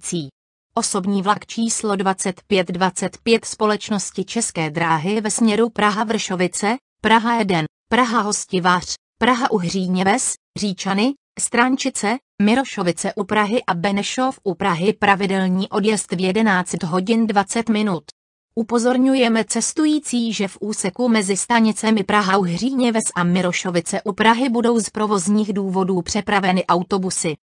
akcí. Osobní vlak číslo 2525 společnosti České dráhy ve směru Praha-Vršovice, Praha 1, Praha Hostivář, Praha Uhříněves, Říčany, Stránčice, Mirošovice u Prahy a Benešov u Prahy pravidelní odjezd v 11 hodin 20 minut. Upozorňujeme cestující, že v úseku mezi stanicemi Praha Uhříněves a Mirošovice u Prahy budou z provozních důvodů přepraveny autobusy.